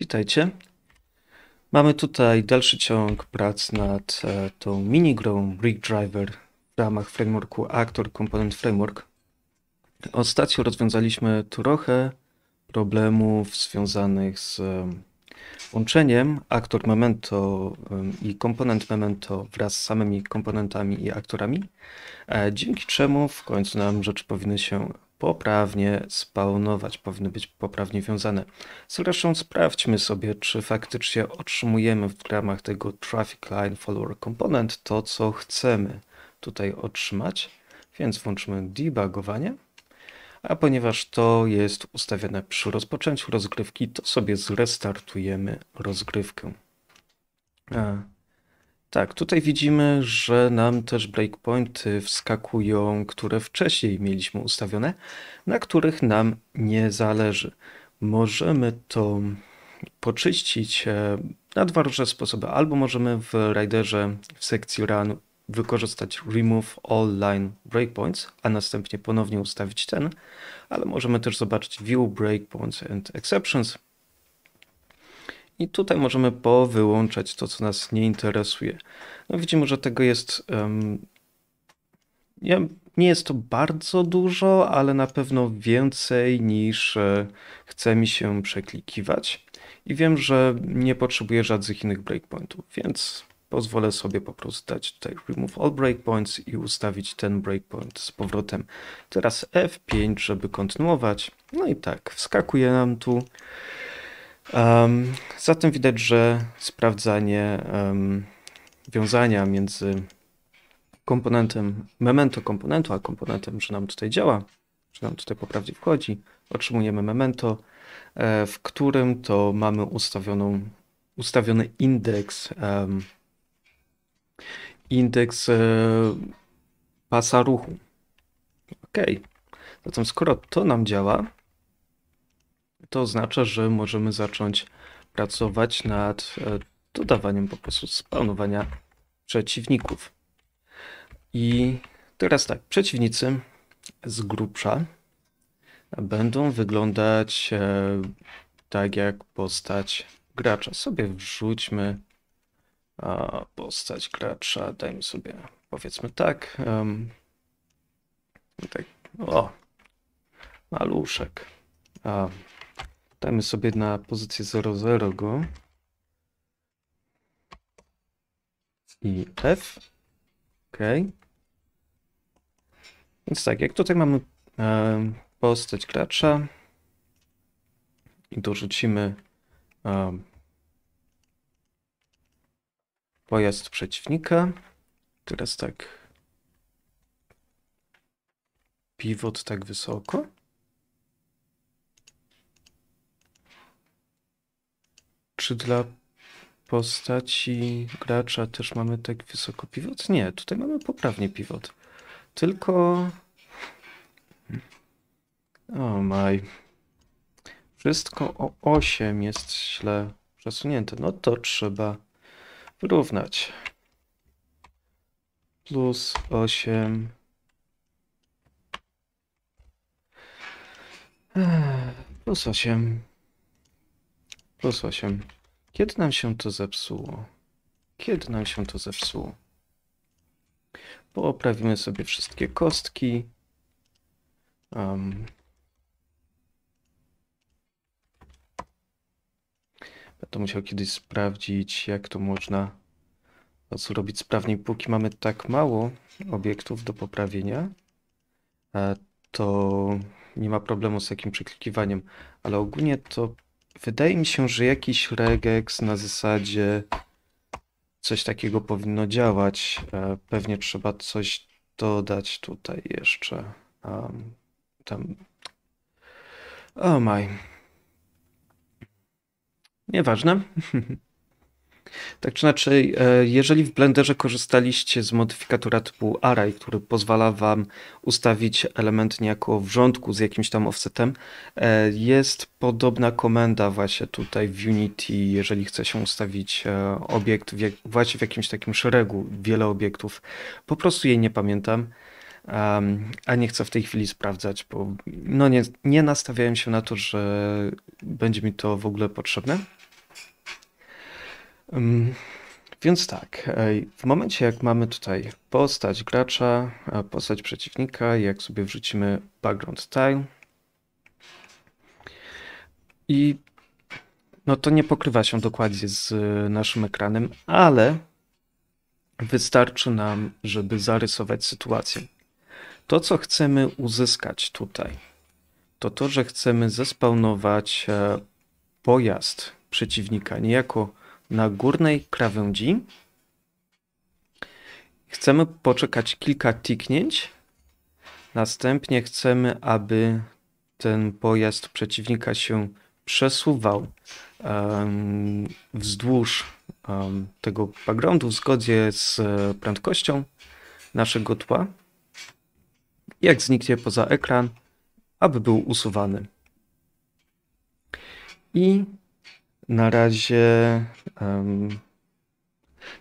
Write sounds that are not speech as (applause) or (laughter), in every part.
Witajcie. Mamy tutaj dalszy ciąg prac nad tą e, tą minigrą Rig Driver w ramach frameworku Actor Component Framework. Ostatnio rozwiązaliśmy trochę problemów związanych z e, łączeniem aktor memento e, i komponent memento wraz z samymi komponentami i aktorami, dzięki czemu w końcu nam rzeczy powinny się poprawnie spawnować, powinny być poprawnie wiązane. Zresztą sprawdźmy sobie, czy faktycznie otrzymujemy w ramach tego Traffic Line Follower Component to, co chcemy tutaj otrzymać. Więc włączmy debugowanie. A ponieważ to jest ustawione przy rozpoczęciu rozgrywki, to sobie zrestartujemy rozgrywkę. A. Tak, tutaj widzimy, że nam też breakpointy wskakują, które wcześniej mieliśmy ustawione, na których nam nie zależy. Możemy to poczyścić e, na dwa różne sposoby. Albo możemy w riderze w sekcji run wykorzystać remove all line breakpoints, a następnie ponownie ustawić ten, ale możemy też zobaczyć view breakpoints and exceptions, i tutaj możemy powyłączać to, co nas nie interesuje. No widzimy, że tego jest. Um, ja, nie jest to bardzo dużo, ale na pewno więcej niż e, chce mi się przeklikiwać. I wiem, że nie potrzebuję żadnych innych breakpointów, więc pozwolę sobie po prostu dać tutaj remove all breakpoints i ustawić ten breakpoint z powrotem. Teraz F5, żeby kontynuować. No i tak, wskakuje nam tu. Um, zatem widać, że sprawdzanie um, wiązania między komponentem, memento komponentu, a komponentem, że nam tutaj działa, że nam tutaj poprawnie wchodzi, otrzymujemy memento, e, w którym to mamy ustawioną, ustawiony indeks, um, indeks e, pasa ruchu. Ok. Zatem skoro to nam działa, to oznacza, że możemy zacząć pracować nad e, dodawaniem po prostu spawnowania przeciwników. I teraz tak, przeciwnicy z grubsza będą wyglądać e, tak jak postać gracza. Sobie wrzućmy postać gracza, dajmy sobie powiedzmy tak. tak o, maluszek. Dajmy sobie na pozycję 00 go. I F. OK. Więc tak, jak tutaj mamy e, postać gracza i dorzucimy e, pojazd przeciwnika. Teraz tak pivot tak wysoko. Czy dla postaci gracza też mamy tak wysoko pivot? Nie, tutaj mamy poprawnie pivot. Tylko... O maj. Wszystko o 8 jest źle przesunięte. No to trzeba wyrównać. Plus 8. Eee, plus 8. Plus 8. Kiedy nam się to zepsuło? Kiedy nam się to zepsuło? Pooprawimy sobie wszystkie kostki. Um. Będę musiał kiedyś sprawdzić, jak to można zrobić sprawniej. Póki mamy tak mało obiektów do poprawienia, e, to nie ma problemu z takim przeklikiwaniem, ale ogólnie to Wydaje mi się, że jakiś regex na zasadzie coś takiego powinno działać. E, pewnie trzeba coś dodać tutaj jeszcze. Um, tam. Oh my. Nieważne. (laughs) Tak czy inaczej, e, jeżeli w Blenderze korzystaliście z modyfikatora typu Array, który pozwala Wam ustawić element niejako w rządku z jakimś tam offsetem, e, jest podobna komenda właśnie tutaj w Unity, jeżeli chce się ustawić e, obiekt w, właśnie w jakimś takim szeregu, wiele obiektów. Po prostu jej nie pamiętam. a nie chcę w tej chwili sprawdzać, bo no nie, nie nastawiałem się na to, że będzie mi to w ogóle potrzebne. Więc tak, w momencie jak mamy tutaj postać gracza, postać przeciwnika, jak sobie wrzucimy background style i no to nie pokrywa się dokładnie z e, naszym ekranem, ale wystarczy nam, żeby zarysować sytuację. To, co chcemy uzyskać tutaj, to to, że chcemy zespawnować e, pojazd przeciwnika, niejako na górnej krawędzi. Chcemy poczekać kilka tiknięć. Następnie chcemy, aby ten pojazd przeciwnika się przesuwał um, wzdłuż um, tego backgroundu w zgodzie z e, prędkością naszego tła. Jak zniknie poza ekran, aby był usuwany. I na razie. Um,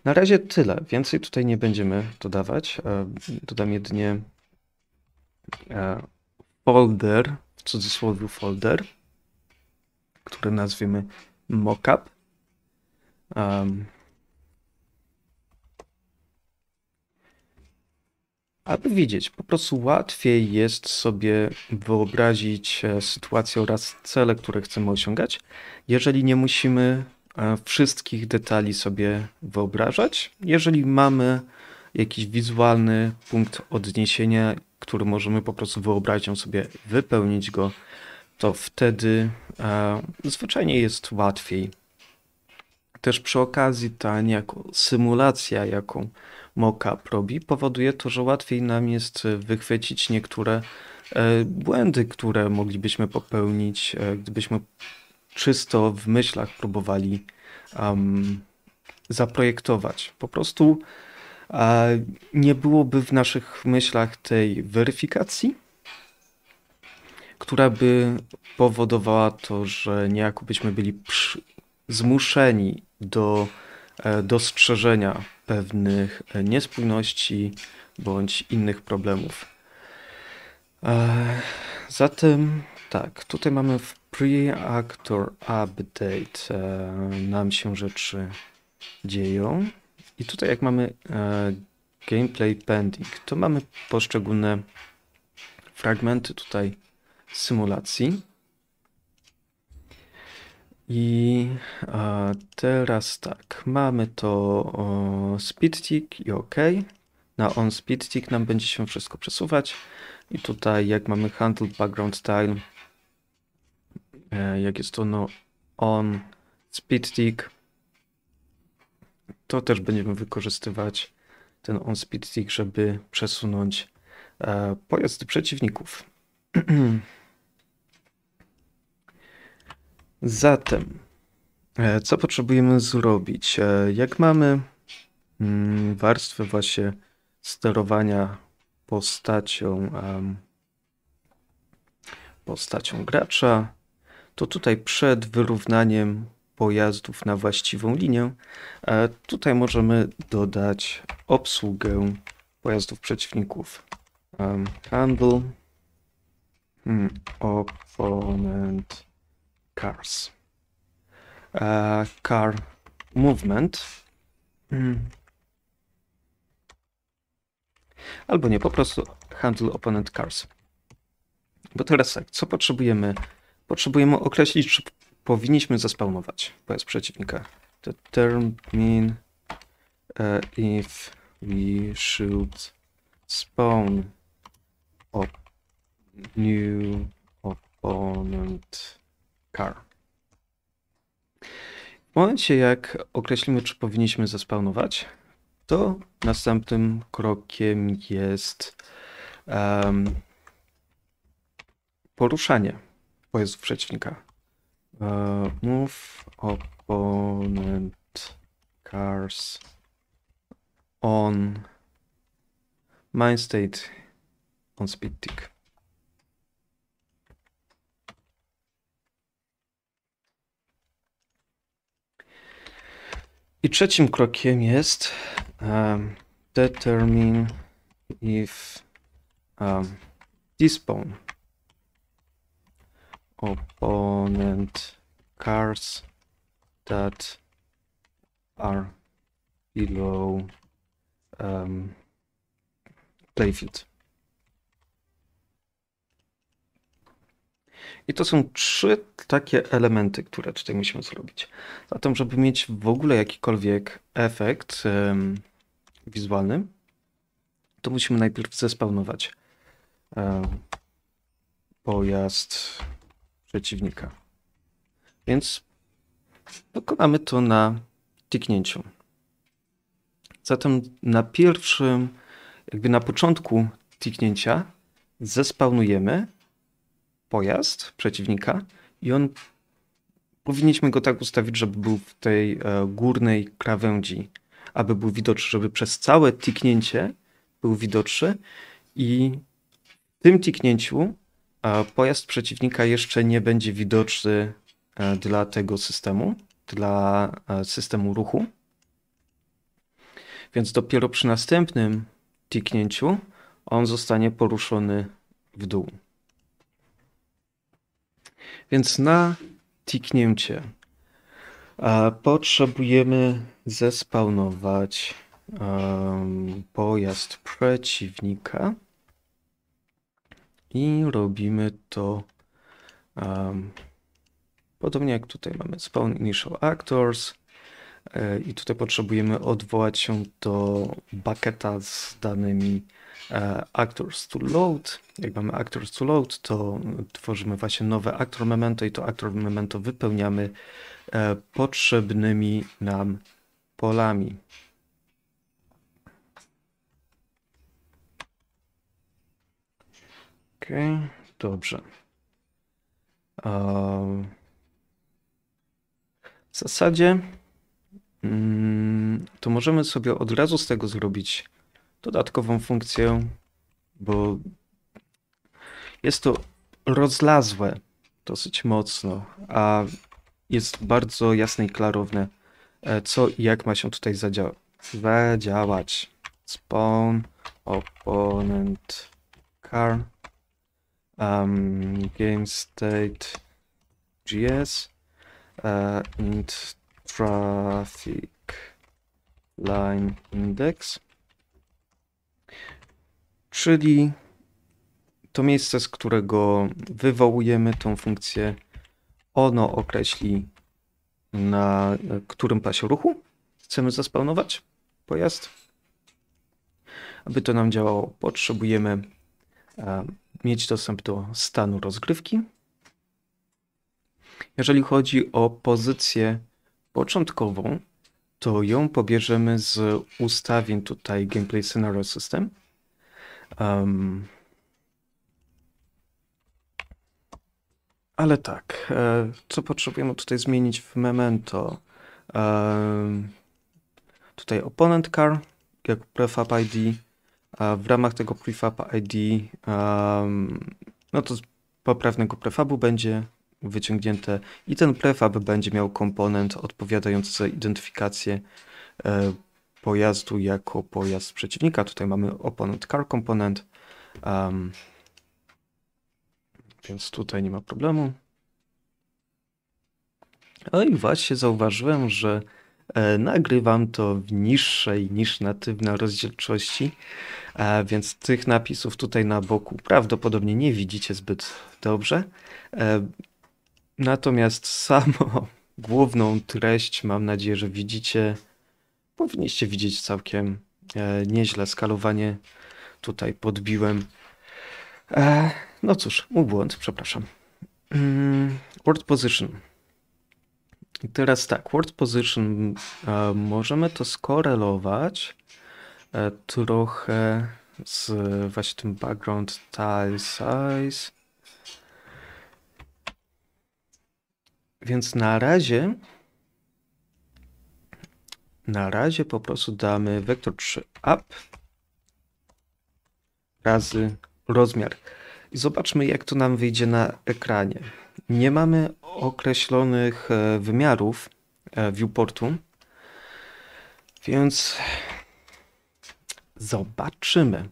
na razie tyle. Więcej tutaj nie będziemy dodawać. E, dodam jedynie e, folder, w cudzysłowie folder, który nazwiemy mockup. Um, aby wiedzieć. Po prostu łatwiej jest sobie wyobrazić e, sytuację oraz cele, które chcemy osiągać, jeżeli nie musimy e, wszystkich detali sobie wyobrażać. Jeżeli mamy jakiś wizualny punkt odniesienia, który możemy po prostu wyobrazić sobie, wypełnić go, to wtedy e, zwyczajnie jest łatwiej. Też przy okazji ta niejako symulacja, jaką mock-up robi, powoduje to, że łatwiej nam jest e, wychwycić niektóre e, błędy, które moglibyśmy popełnić, e, gdybyśmy czysto w myślach próbowali um, zaprojektować. Po prostu nie byłoby w naszych myślach tej weryfikacji, która by powodowała to, że niejako byśmy byli zmuszeni do dostrzeżenia pewnych e, niespójności bądź innych problemów. E, zatem tak, tutaj mamy w Preactor Update e, nam się rzeczy dzieją. I tutaj jak mamy gameplay pending, to mamy poszczególne fragmenty tutaj symulacji. I teraz tak, mamy to speed tick i OK. Na on speed tick nam będzie się wszystko przesuwać. I tutaj jak mamy handle background style, e, jak jest no on speed tick, to też będziemy wykorzystywać ten on speed tick, żeby przesunąć e, pojazdy przeciwników. (clears throat) Zatem, e, co potrzebujemy zrobić? E, jak mamy mm, warstwę właśnie sterowania postacią, postacią gracza, to tutaj przed wyrównaniem pojazdów na właściwą linię, e, tutaj możemy dodać obsługę pojazdów przeciwników. handle hmm, opponent cars. E, car movement. Mm. Albo nie, po prostu handle opponent cars. Bo teraz tak, co potrzebujemy? Potrzebujemy określić, czy powinniśmy zaspawnować jest przeciwnika. Determine if we should spawn op new opponent car. W momencie, jak określimy, czy powinniśmy zespawnować, to następnym krokiem jest um, poruszanie pojazdów przeciwnika. Uh, e, move opponent cars on main state on speed tick. I trzecim krokiem jest um, determine if um, despawn opponent cars that are below um, playfield. I to są trzy takie elementy, które tutaj musimy zrobić. Zatem, żeby mieć w ogóle jakikolwiek efekt um, wizualny, to musimy najpierw zespawnować um, pojazd przeciwnika. Więc dokonamy to na tiknięciu. Zatem na pierwszym, jakby na początku tiknięcia zespawnujemy pojazd przeciwnika i on powinniśmy go tak ustawić, żeby był w tej e, górnej krawędzi, aby był widoczny, żeby przez całe tiknięcie był widoczny i w tym tiknięciu e, pojazd przeciwnika jeszcze nie będzie widoczny e, dla tego systemu, dla systemu ruchu. Więc dopiero przy następnym tiknięciu on zostanie poruszony w dół. Więc na tiknięcie potrzebujemy zespawnować pojazd przeciwnika i robimy to podobnie jak tutaj mamy spawn initial actors e, i tutaj potrzebujemy odwołać się do bucketa z danymi E, actors to load. Jak mamy actors to load, to tworzymy właśnie nowe actor memento i to actor memento wypełniamy e, potrzebnymi nam polami. OK, dobrze. E, w zasadzie mm, to możemy sobie od razu z tego zrobić dodatkową funkcję, bo jest to rozlazłe dosyć mocno, a jest bardzo jasne i klarowne, e, co i jak ma się tutaj zadzia zadziałać. Spawn, opponent, car, um, game state, GS, uh, int traffic line index czyli to miejsce, z którego wywołujemy tą funkcję, ono określi na którym pasie ruchu chcemy zaspawnować pojazd. Aby to nam działało, potrzebujemy e, mieć dostęp do stanu rozgrywki. Jeżeli chodzi o pozycję początkową, to ją pobierzemy z ustawień tutaj Gameplay Scenario System. Um, ale tak, e, co potrzebujemy tutaj zmienić w Memento? E, tutaj opponent car, jak prefab ID. w ramach tego prefab ID, no to z poprawnego prefabu będzie wyciągnięte i ten prefab będzie miał komponent odpowiadający za identyfikację e, pojazdu jako pojazd przeciwnika. Tutaj mamy opponent car component, um, więc tutaj nie ma problemu. O no i właśnie zauważyłem, że e, Nagrywam to w niższej niż natywna rozdzielczości, e, więc tych napisów tutaj na boku prawdopodobnie nie widzicie zbyt dobrze. E, natomiast (laughs) samo główną treść mam nadzieję, że widzicie powinniście widzieć całkiem e, nieźle skalowanie. Tutaj podbiłem. E, no cóż, mój błąd, przepraszam. Mm, word position. I teraz tak, word position e, możemy to skorelować trochę z właśnie tym background tile size. Więc na razie na razie po prostu damy wektor 3 up razy rozmiar. I zobaczmy, jak to nam wyjdzie na ekranie. Nie mamy określonych e, wymiarów e, viewportu, więc zobaczymy.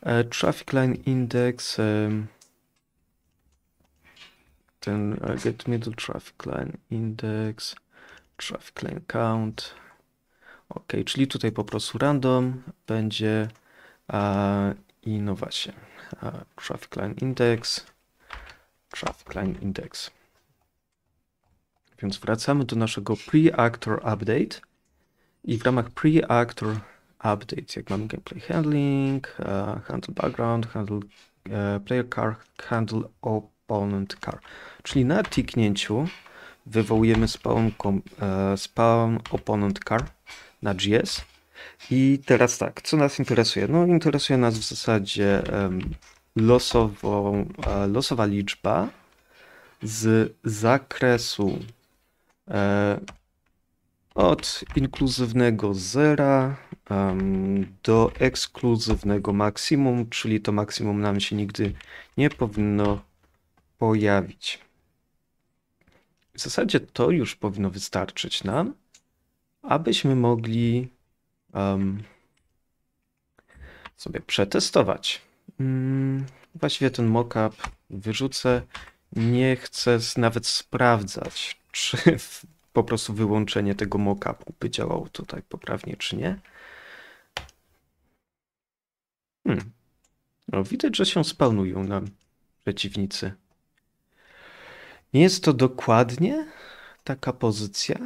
E, traffic Line Index ten Get Middle Traffic Line Index Traffic Line Count Ok, czyli tutaj po prostu random będzie a, i no właśnie, a, traffic line index, traffic line index. Więc wracamy do naszego pre-actor update i w ramach pre-actor update, jak mamy gameplay handling, uh, handle background, handle uh, player car, handle opponent car. Czyli na tiknięciu wywołujemy spawn, uh, spawn opponent car na GS. I teraz tak, co nas interesuje? No, interesuje nas w zasadzie losową, e, losowa liczba z zakresu e, od inkluzywnego zera do ekskluzywnego maksimum, czyli to maksimum nam się nigdy nie powinno pojawić. W zasadzie to już powinno wystarczyć nam abyśmy mogli um, sobie przetestować. Hmm, właściwie ten mockup wyrzucę. Nie chcę nawet sprawdzać, (laughs) czy po prostu wyłączenie tego mockupu by działało tutaj poprawnie, czy nie. Hmm. No, widać, że się spawnują nam przeciwnicy. Nie jest to dokładnie taka pozycja,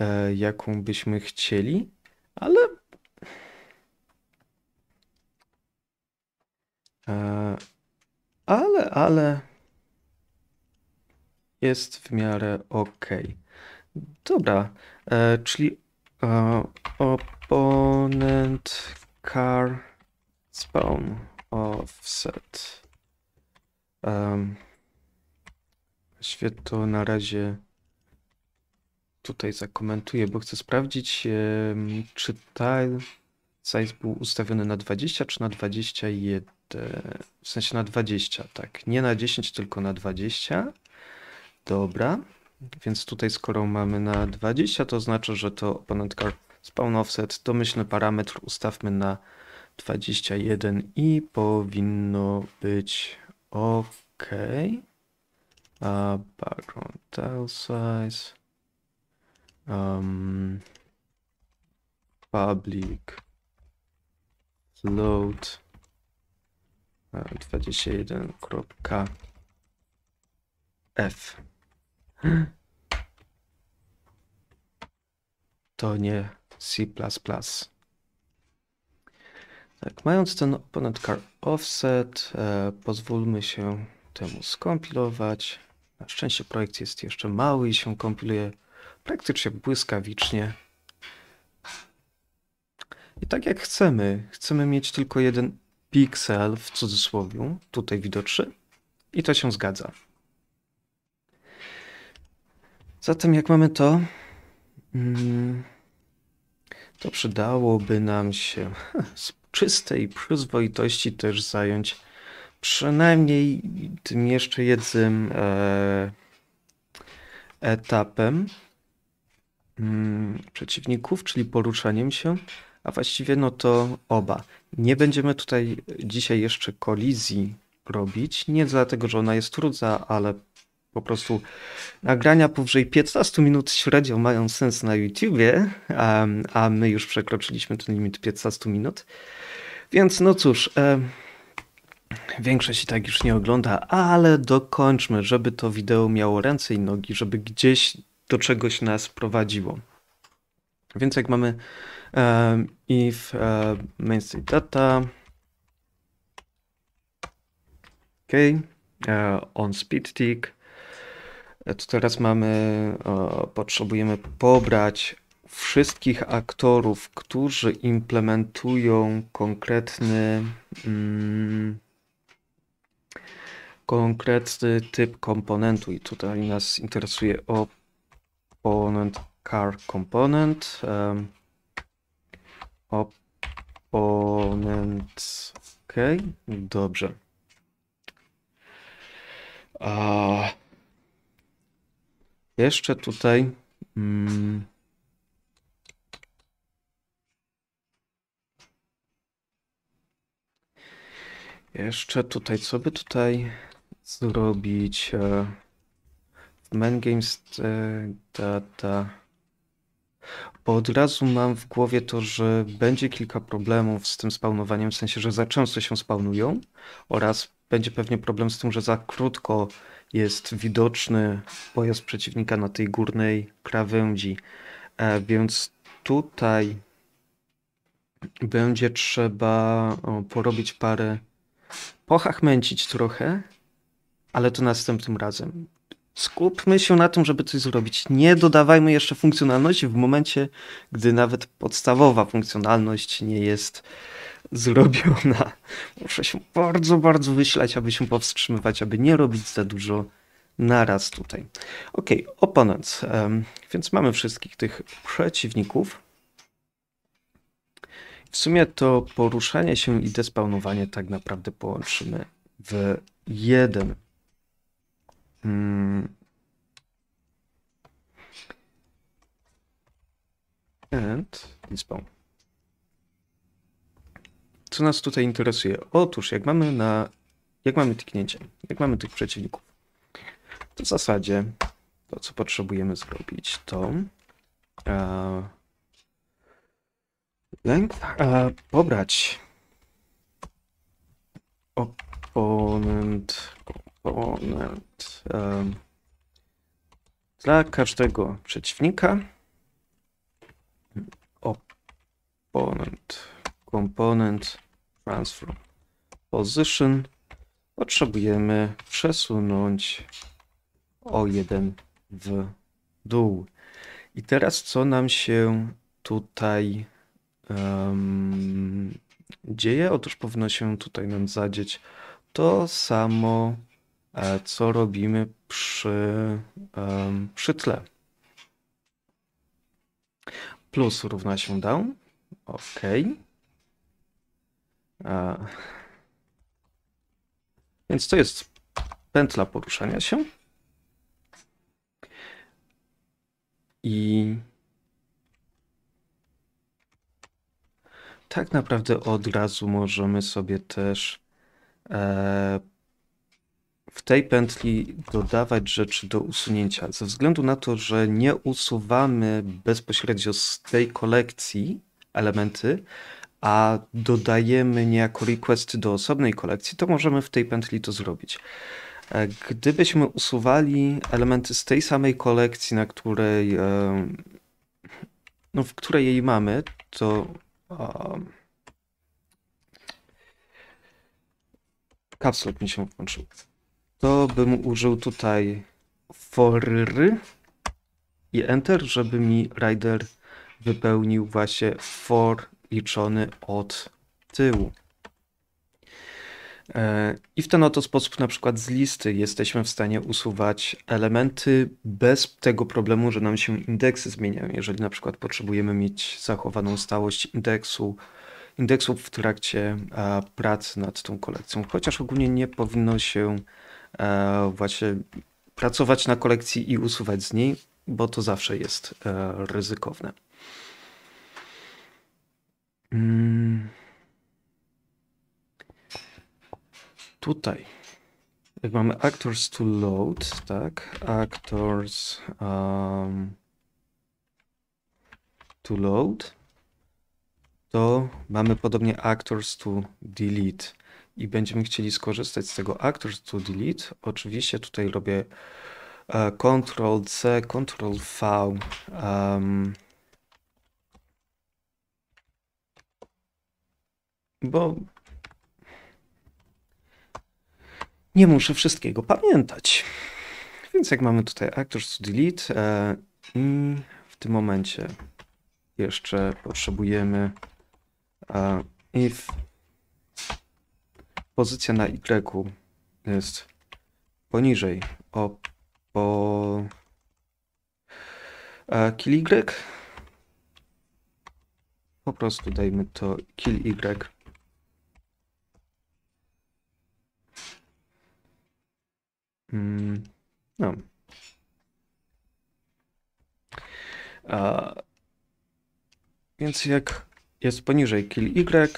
E, jaką byśmy chcieli, ale e, ale, ale jest w miarę ok. Dobra, e, czyli opponent car spawn offset. Um, to na razie tutaj zakomentuję, bo chcę sprawdzić, czy time size był ustawiony na 20 czy na 21. W sensie na 20, tak. Nie na 10, tylko na 20. Dobra. Więc tutaj skoro mamy na 20, to oznacza, że to opponent card spawn offset. Domyślny parametr ustawmy na 21 i powinno być ok. A background tile size um, public float 21.f e, to nie C++. Tak, mając ten car offset, e, pozwólmy się temu skompilować. Na szczęście projekt jest jeszcze mały i się kompiluje praktycznie błyskawicznie. I tak jak chcemy, chcemy mieć tylko jeden piksel w cudzysłowie, tutaj widoczny, i to się zgadza. Zatem jak mamy to, mm, to przydałoby nam się (laughs) z czystej przyzwoitości też zająć przynajmniej tym jeszcze jednym e, etapem, Mm, przeciwników, czyli poruszaniem się, a właściwie no to oba. Nie będziemy tutaj dzisiaj jeszcze kolizji robić, nie dlatego, że ona jest trudna, ale po prostu nagrania powyżej 15 minut średnio mają sens na YouTubie, a, a my już przekroczyliśmy ten limit 15 minut. Więc no cóż, e, większość i tak już nie ogląda, ale dokończmy, żeby to wideo miało ręce i nogi, żeby gdzieś do czegoś nas prowadziło. Więc jak mamy e, if uh, e, mainstay data ok, e, on speed tick, to teraz mamy, potrzebujemy pobrać wszystkich aktorów, którzy implementują konkretny mm, konkretny typ komponentu i tutaj nas interesuje o component car component um, opponent ok dobrze A jeszcze tutaj mm, jeszcze tutaj co by tutaj zrobić e, Man Games e, ta, ta. Bo od razu mam w głowie to, że będzie kilka problemów z tym spawnowaniem, w sensie, że za często się spawnują oraz będzie pewnie problem z tym, że za krótko jest widoczny pojazd przeciwnika na tej górnej krawędzi. E, więc tutaj będzie trzeba porobić parę, pochachmęcić trochę, ale to następnym razem skupmy się na tym, żeby coś zrobić. Nie dodawajmy jeszcze funkcjonalności w momencie, gdy nawet podstawowa funkcjonalność nie jest zrobiona. (laughs) Muszę się bardzo, bardzo wyśleć, aby się powstrzymywać, aby nie robić za dużo naraz tutaj. Ok, oponent. Więc mamy wszystkich tych przeciwników. W sumie to poruszanie się i despawnowanie tak naprawdę połączymy w jeden Hmm. And Lisbon. Co nas tutaj interesuje? Otóż, jak mamy na. Jak mamy tknięcie? jak mamy tych przeciwników, to w zasadzie to, co potrzebujemy zrobić, to. Uh, e, length, uh, pobrać oponent ponad dla każdego przeciwnika opponent komponent transfer position potrzebujemy przesunąć o jeden w dół. I teraz co nam się tutaj um, dzieje? Otóż powinno się tutaj nam zadzieć to samo E, co robimy przy, przy tle. Plus równa się down. OK. E, więc to jest pętla poruszania się. I tak naprawdę od razu możemy sobie też e, w tej pętli dodawać rzeczy do usunięcia. Ze względu na to, że nie usuwamy bezpośrednio z tej kolekcji elementy, a dodajemy niejako requesty do osobnej kolekcji, to możemy w tej pętli to zrobić. E, gdybyśmy usuwali elementy z tej samej kolekcji, na której, e, no, w której jej mamy, to um, kapslet mi się włączył to bym użył tutaj for i enter, żeby mi rider wypełnił właśnie for liczony od tyłu. E, I w ten oto sposób, na przykład z listy, jesteśmy w stanie usuwać elementy bez tego problemu, że nam się indeksy zmieniają. Jeżeli na przykład potrzebujemy mieć zachowaną stałość indeksu, indeksów w trakcie pracy nad tą kolekcją, chociaż ogólnie nie powinno się E, właśnie pracować na kolekcji i usuwać z niej, bo to zawsze jest e, ryzykowne. Mm. Tutaj, jak mamy actors to load, tak, actors um, to load, to mamy podobnie actors to delete i będziemy chcieli skorzystać z tego Actors to Delete, oczywiście tutaj robię e, Ctrl-C, Ctrl-V. Um, bo nie muszę wszystkiego pamiętać. Więc jak mamy tutaj Actors to Delete e, i w tym momencie jeszcze potrzebujemy e, if pozycja na Y jest poniżej o po e, kill Y. Po prostu dajmy to kill Y. Mm, no. A, więc jak jest poniżej kill Y,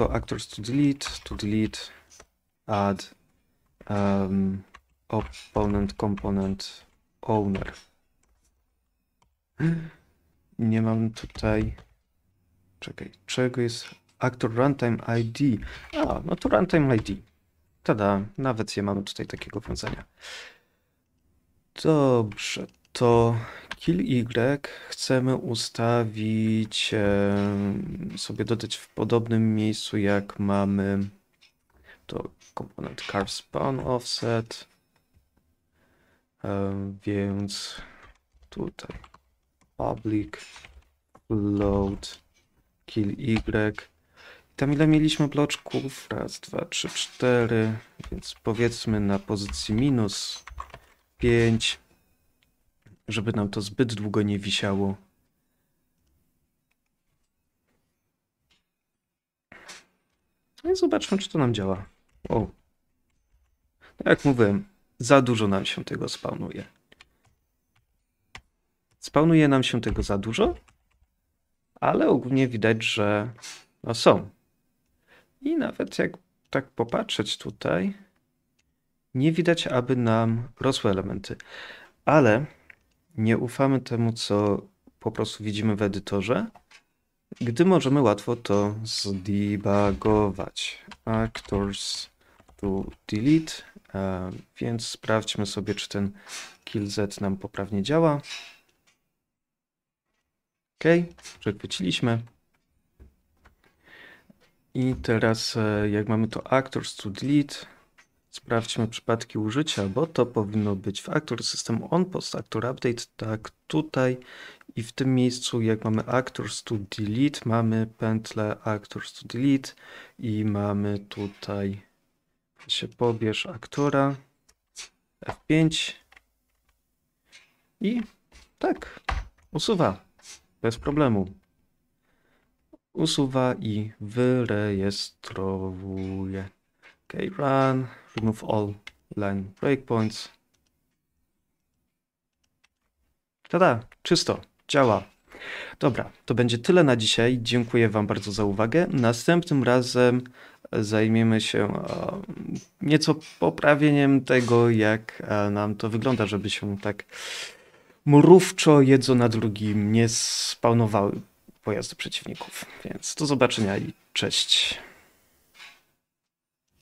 So actors to delete, to delete, add um, opponent component owner. Nie mam tutaj... Czekaj, czego jest actor runtime ID? A, no to runtime ID. Tada, nawet nie mamy tutaj takiego wiązania. Dobrze, to kill Y chcemy ustawić sobie dodać w podobnym miejscu jak mamy to komponent carve spawn offset więc tutaj public load kill Y tam ile mieliśmy bloczków? Raz, dwa, trzy, cztery, więc powiedzmy na pozycji minus pięć żeby nam to zbyt długo nie wisiało. No i zobaczmy, czy to nam działa. O. No, jak mówiłem, za dużo nam się tego spawnuje. Spawnuje nam się tego za dużo, ale ogólnie widać, że no są. I nawet jak tak popatrzeć tutaj, nie widać, aby nam rosły elementy. Ale nie ufamy temu, co po prostu widzimy w edytorze, gdy możemy łatwo to zdebugować. Actors to delete, e, więc sprawdźmy sobie, czy ten kill z nam poprawnie działa. OK, przechwyciliśmy. I teraz, e, jak mamy to actors to delete, Sprawdźmy przypadki użycia, bo to powinno być w Actor System On Post, Actor Update, tak tutaj i w tym miejscu jak mamy Actors to Delete, mamy pętlę Actors to Delete i mamy tutaj się pobierz aktora F5 i tak, usuwa bez problemu. Usuwa i wyrejestrowuje. OK, run remove all line breakpoints. Tada, czysto, działa. Dobra, to będzie tyle na dzisiaj. Dziękuję Wam bardzo za uwagę. Następnym razem zajmiemy się e, nieco poprawieniem tego, jak e, nam to wygląda, żeby się tak mrówczo jedno na drugim nie spawnowały pojazdy przeciwników. Więc do zobaczenia i cześć.